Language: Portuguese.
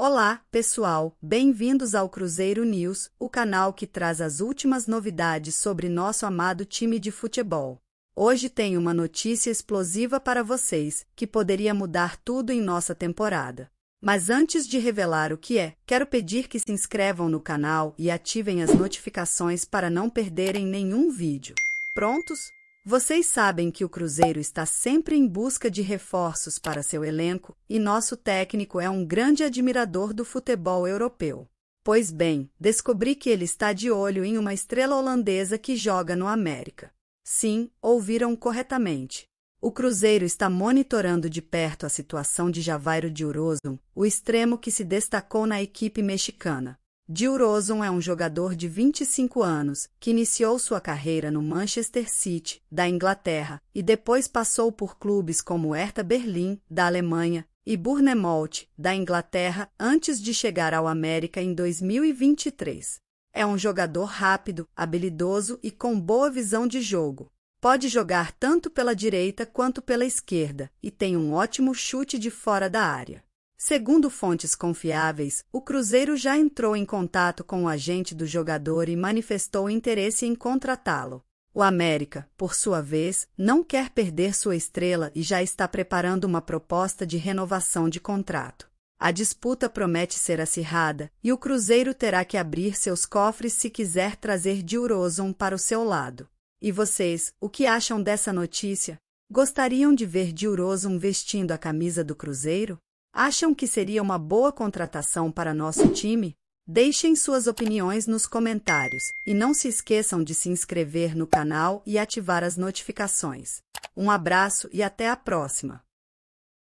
Olá, pessoal! Bem-vindos ao Cruzeiro News, o canal que traz as últimas novidades sobre nosso amado time de futebol. Hoje tem uma notícia explosiva para vocês, que poderia mudar tudo em nossa temporada. Mas antes de revelar o que é, quero pedir que se inscrevam no canal e ativem as notificações para não perderem nenhum vídeo. Prontos? Vocês sabem que o Cruzeiro está sempre em busca de reforços para seu elenco e nosso técnico é um grande admirador do futebol europeu. Pois bem, descobri que ele está de olho em uma estrela holandesa que joga no América. Sim, ouviram corretamente. O Cruzeiro está monitorando de perto a situação de Javairo de Urozum, o extremo que se destacou na equipe mexicana. Gil é um jogador de 25 anos, que iniciou sua carreira no Manchester City, da Inglaterra, e depois passou por clubes como Hertha Berlim, da Alemanha, e Bournemouth, da Inglaterra, antes de chegar ao América em 2023. É um jogador rápido, habilidoso e com boa visão de jogo. Pode jogar tanto pela direita quanto pela esquerda e tem um ótimo chute de fora da área. Segundo fontes confiáveis, o Cruzeiro já entrou em contato com o agente do jogador e manifestou interesse em contratá-lo. O América, por sua vez, não quer perder sua estrela e já está preparando uma proposta de renovação de contrato. A disputa promete ser acirrada e o Cruzeiro terá que abrir seus cofres se quiser trazer Diurozon para o seu lado. E vocês, o que acham dessa notícia? Gostariam de ver Diurozon vestindo a camisa do Cruzeiro? Acham que seria uma boa contratação para nosso time? Deixem suas opiniões nos comentários e não se esqueçam de se inscrever no canal e ativar as notificações. Um abraço e até a próxima!